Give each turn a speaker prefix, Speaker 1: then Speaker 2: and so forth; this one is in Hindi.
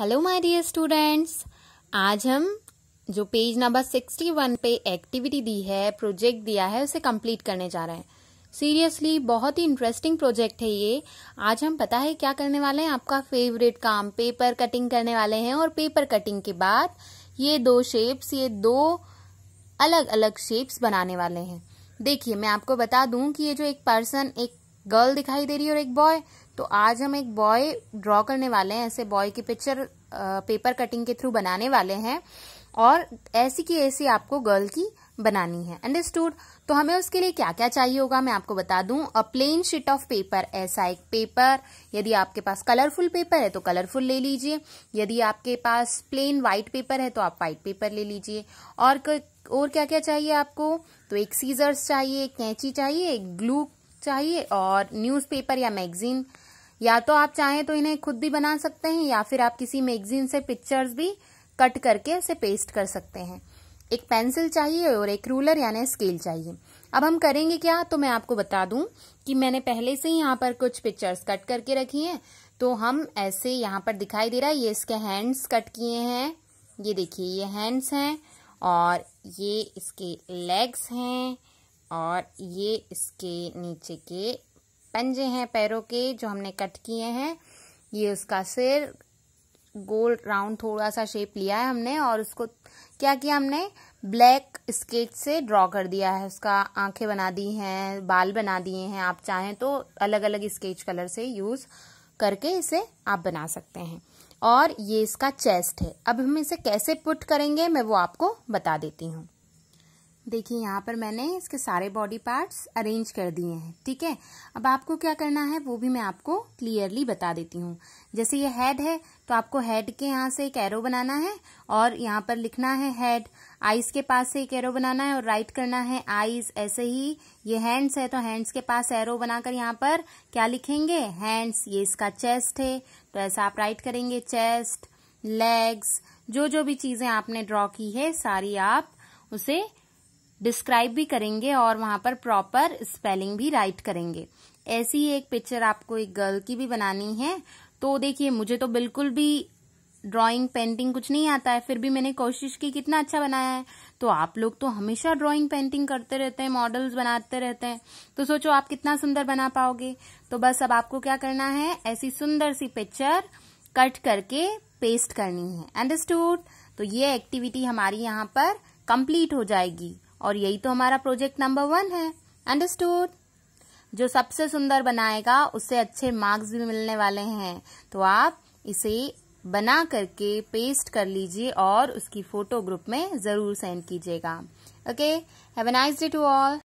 Speaker 1: हेलो माय डियर स्टूडेंट्स आज हम जो पेज नंबर 61 पे एक्टिविटी दी है प्रोजेक्ट दिया है उसे कंप्लीट करने जा रहे हैं सीरियसली बहुत ही इंटरेस्टिंग प्रोजेक्ट है ये आज हम पता है क्या करने वाले हैं आपका फेवरेट काम पेपर कटिंग करने वाले हैं और पेपर कटिंग के बाद ये दो शेप्स ये दो अलग अलग शेप्स बनाने वाले हैं देखिए मैं आपको बता दूं कि ये जो एक पर्सन एक गर्ल दिखाई दे रही है और एक बॉय तो आज हम एक बॉय ड्रॉ करने वाले हैं ऐसे बॉय की पिक्चर पेपर कटिंग के थ्रू बनाने वाले हैं और ऐसी की ऐसी आपको गर्ल की बनानी है अंडरस्टूड तो हमें उसके लिए क्या क्या चाहिए होगा मैं आपको बता दूं a plain sheet of paper ऐसा एक पेपर यदि आपके पास कलरफुल पेपर है तो कलरफुल ले लीजिए यदि आपके पास प्लेन व्हाइट पेपर है तो आप व्हाइट पेपर ले लीजिए और और क्या क्या चाहिए आपको तो एक सीजर्स चाहिए एक कैंची चाहिए एक ग्लू चाहिए और न्यूज़पेपर या मैगजीन या तो आप चाहें तो इन्हें खुद भी बना सकते हैं या फिर आप किसी मैगजीन से पिक्चर्स भी कट करके उसे पेस्ट कर सकते हैं एक पेंसिल चाहिए और एक रूलर यानी स्केल चाहिए अब हम करेंगे क्या तो मैं आपको बता दूं कि मैंने पहले से ही यहाँ पर कुछ पिक्चर्स कट करके रखी हैं तो हम ऐसे यहाँ पर दिखाई दे रहा है ये इसके हैंड्स कट किए हैं ये देखिए ये हैंड्स हैं और ये इसके लेग्स हैं और ये इसके नीचे के पंजे हैं पैरों के जो हमने कट किए हैं ये उसका सिर गोल राउंड थोड़ा सा शेप लिया है हमने और उसको क्या किया हमने ब्लैक स्केच से ड्रॉ कर दिया है उसका आंखें बना दी हैं बाल बना दिए हैं आप चाहें तो अलग अलग स्केच कलर से यूज़ करके इसे आप बना सकते हैं और ये इसका चेस्ट है अब हम इसे कैसे पुट करेंगे मैं वो आपको बता देती हूँ देखिए यहाँ पर मैंने इसके सारे बॉडी पार्ट्स अरेंज कर दिए हैं ठीक है अब आपको क्या करना है वो भी मैं आपको क्लियरली बता देती हूँ जैसे ये हेड है तो आपको हेड के यहाँ से एक एरो बनाना है और यहाँ पर लिखना है हेड आइज के पास से एक एरो बनाना है और राइट करना है आइज ऐसे ही ये हैंड्स है तो हैंड्स के पास एरो बनाकर यहाँ पर क्या लिखेंगे हैंड्स ये इसका चेस्ट है तो ऐसा आप राइट करेंगे चेस्ट लेग्स जो जो भी चीजें आपने ड्रॉ की है सारी आप उसे डिस्क्राइब भी करेंगे और वहां पर प्रॉपर स्पेलिंग भी राइट करेंगे ऐसी एक पिक्चर आपको एक गर्ल की भी बनानी है तो देखिए मुझे तो बिल्कुल भी ड्राइंग पेंटिंग कुछ नहीं आता है फिर भी मैंने कोशिश की कितना अच्छा बनाया है तो आप लोग तो हमेशा ड्राइंग पेंटिंग करते रहते हैं मॉडल्स बनाते रहते हैं तो सोचो आप कितना सुंदर बना पाओगे तो बस अब आपको क्या करना है ऐसी सुंदर सी पिक्चर कट करके पेस्ट करनी है अंडरस्टूड तो ये एक्टिविटी हमारी यहाँ पर कंप्लीट हो जाएगी और यही तो हमारा प्रोजेक्ट नंबर वन है अंडरस्टूड जो सबसे सुंदर बनाएगा उससे अच्छे मार्क्स भी मिलने वाले हैं तो आप इसे बना करके पेस्ट कर लीजिए और उसकी फोटो ग्रुप में जरूर सेंड कीजिएगा okay have a nice day to all